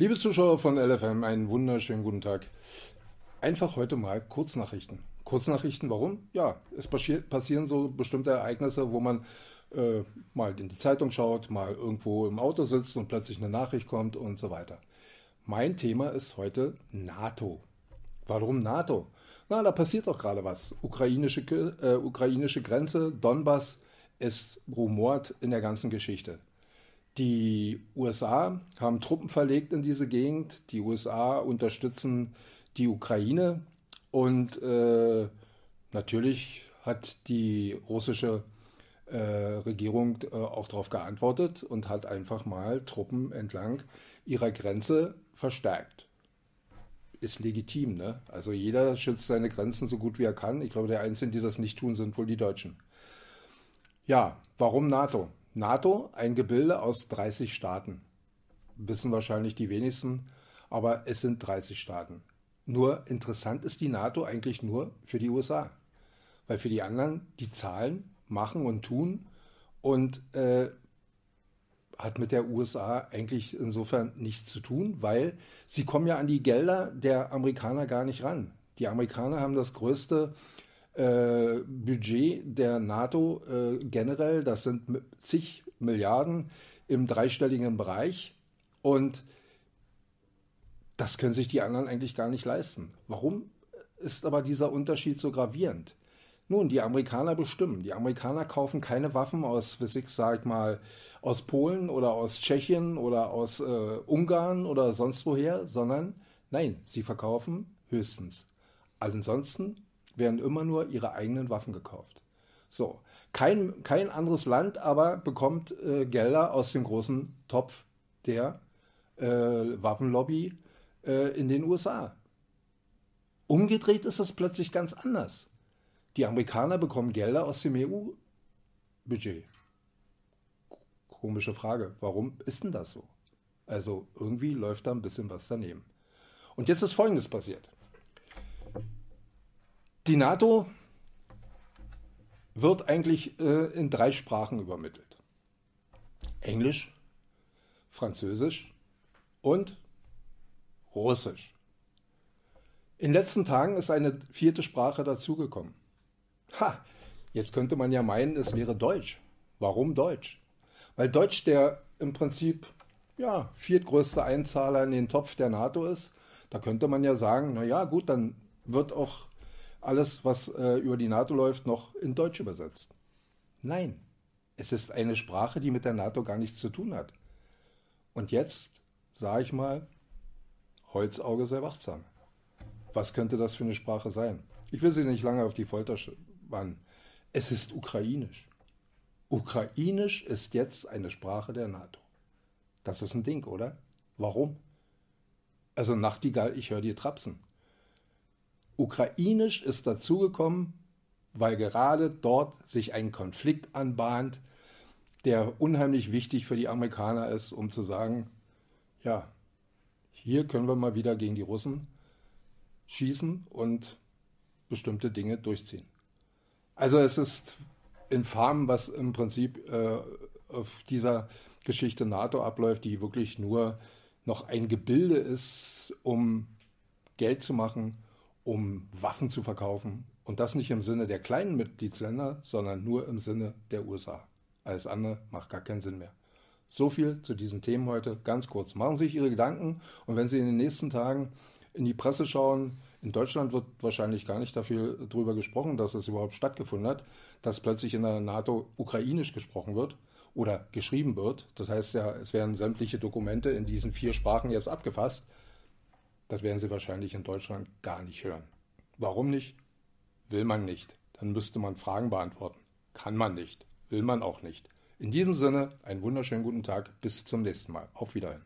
Liebe Zuschauer von LFM, einen wunderschönen guten Tag. Einfach heute mal Kurznachrichten. Kurznachrichten, warum? Ja, es passieren so bestimmte Ereignisse, wo man äh, mal in die Zeitung schaut, mal irgendwo im Auto sitzt und plötzlich eine Nachricht kommt und so weiter. Mein Thema ist heute NATO. Warum NATO? Na, da passiert doch gerade was. Ukrainische, äh, ukrainische Grenze, Donbass, es rumort in der ganzen Geschichte. Die USA haben Truppen verlegt in diese Gegend. Die USA unterstützen die Ukraine. Und äh, natürlich hat die russische äh, Regierung äh, auch darauf geantwortet und hat einfach mal Truppen entlang ihrer Grenze verstärkt. Ist legitim, ne? Also jeder schützt seine Grenzen so gut wie er kann. Ich glaube, der Einzigen, die das nicht tun, sind wohl die Deutschen. Ja, warum NATO? NATO, ein Gebilde aus 30 Staaten. Wissen wahrscheinlich die wenigsten, aber es sind 30 Staaten. Nur interessant ist die NATO eigentlich nur für die USA, weil für die anderen die Zahlen machen und tun und äh, hat mit der USA eigentlich insofern nichts zu tun, weil sie kommen ja an die Gelder der Amerikaner gar nicht ran. Die Amerikaner haben das größte äh, äh, Budget der NATO äh, generell, das sind zig Milliarden im dreistelligen Bereich. Und das können sich die anderen eigentlich gar nicht leisten. Warum ist aber dieser Unterschied so gravierend? Nun, die Amerikaner bestimmen. Die Amerikaner kaufen keine Waffen aus, ich sag mal, aus Polen oder aus Tschechien oder aus äh, Ungarn oder sonst woher, sondern nein, sie verkaufen höchstens. Ansonsten werden immer nur ihre eigenen Waffen gekauft. So, kein, kein anderes Land aber bekommt äh, Gelder aus dem großen Topf der äh, Waffenlobby äh, in den USA. Umgedreht ist das plötzlich ganz anders. Die Amerikaner bekommen Gelder aus dem EU-Budget. Komische Frage. Warum ist denn das so? Also irgendwie läuft da ein bisschen was daneben. Und jetzt ist Folgendes passiert. Die NATO wird eigentlich äh, in drei Sprachen übermittelt. Englisch, Französisch und Russisch. In den letzten Tagen ist eine vierte Sprache dazugekommen. Ha, jetzt könnte man ja meinen, es wäre Deutsch. Warum Deutsch? Weil Deutsch der im Prinzip ja, viertgrößte Einzahler in den Topf der NATO ist. Da könnte man ja sagen, naja gut, dann wird auch alles, was äh, über die NATO läuft, noch in Deutsch übersetzt. Nein, es ist eine Sprache, die mit der NATO gar nichts zu tun hat. Und jetzt, sage ich mal, Holzauge sehr wachsam. Was könnte das für eine Sprache sein? Ich will sie nicht lange auf die Folter spannen. Es ist ukrainisch. Ukrainisch ist jetzt eine Sprache der NATO. Das ist ein Ding, oder? Warum? Also Nachtigall, ich höre dir trapsen. Ukrainisch ist dazugekommen, weil gerade dort sich ein Konflikt anbahnt, der unheimlich wichtig für die Amerikaner ist, um zu sagen, ja, hier können wir mal wieder gegen die Russen schießen und bestimmte Dinge durchziehen. Also es ist infam, was im Prinzip äh, auf dieser Geschichte NATO abläuft, die wirklich nur noch ein Gebilde ist, um Geld zu machen um Waffen zu verkaufen. Und das nicht im Sinne der kleinen Mitgliedsländer, sondern nur im Sinne der USA. Alles andere macht gar keinen Sinn mehr. So viel zu diesen Themen heute. Ganz kurz. Machen Sie sich Ihre Gedanken und wenn Sie in den nächsten Tagen in die Presse schauen, in Deutschland wird wahrscheinlich gar nicht dafür drüber gesprochen, dass es überhaupt stattgefunden hat, dass plötzlich in der NATO ukrainisch gesprochen wird oder geschrieben wird. Das heißt ja, es werden sämtliche Dokumente in diesen vier Sprachen jetzt abgefasst. Das werden Sie wahrscheinlich in Deutschland gar nicht hören. Warum nicht? Will man nicht. Dann müsste man Fragen beantworten. Kann man nicht. Will man auch nicht. In diesem Sinne, einen wunderschönen guten Tag. Bis zum nächsten Mal. Auf Wiedersehen.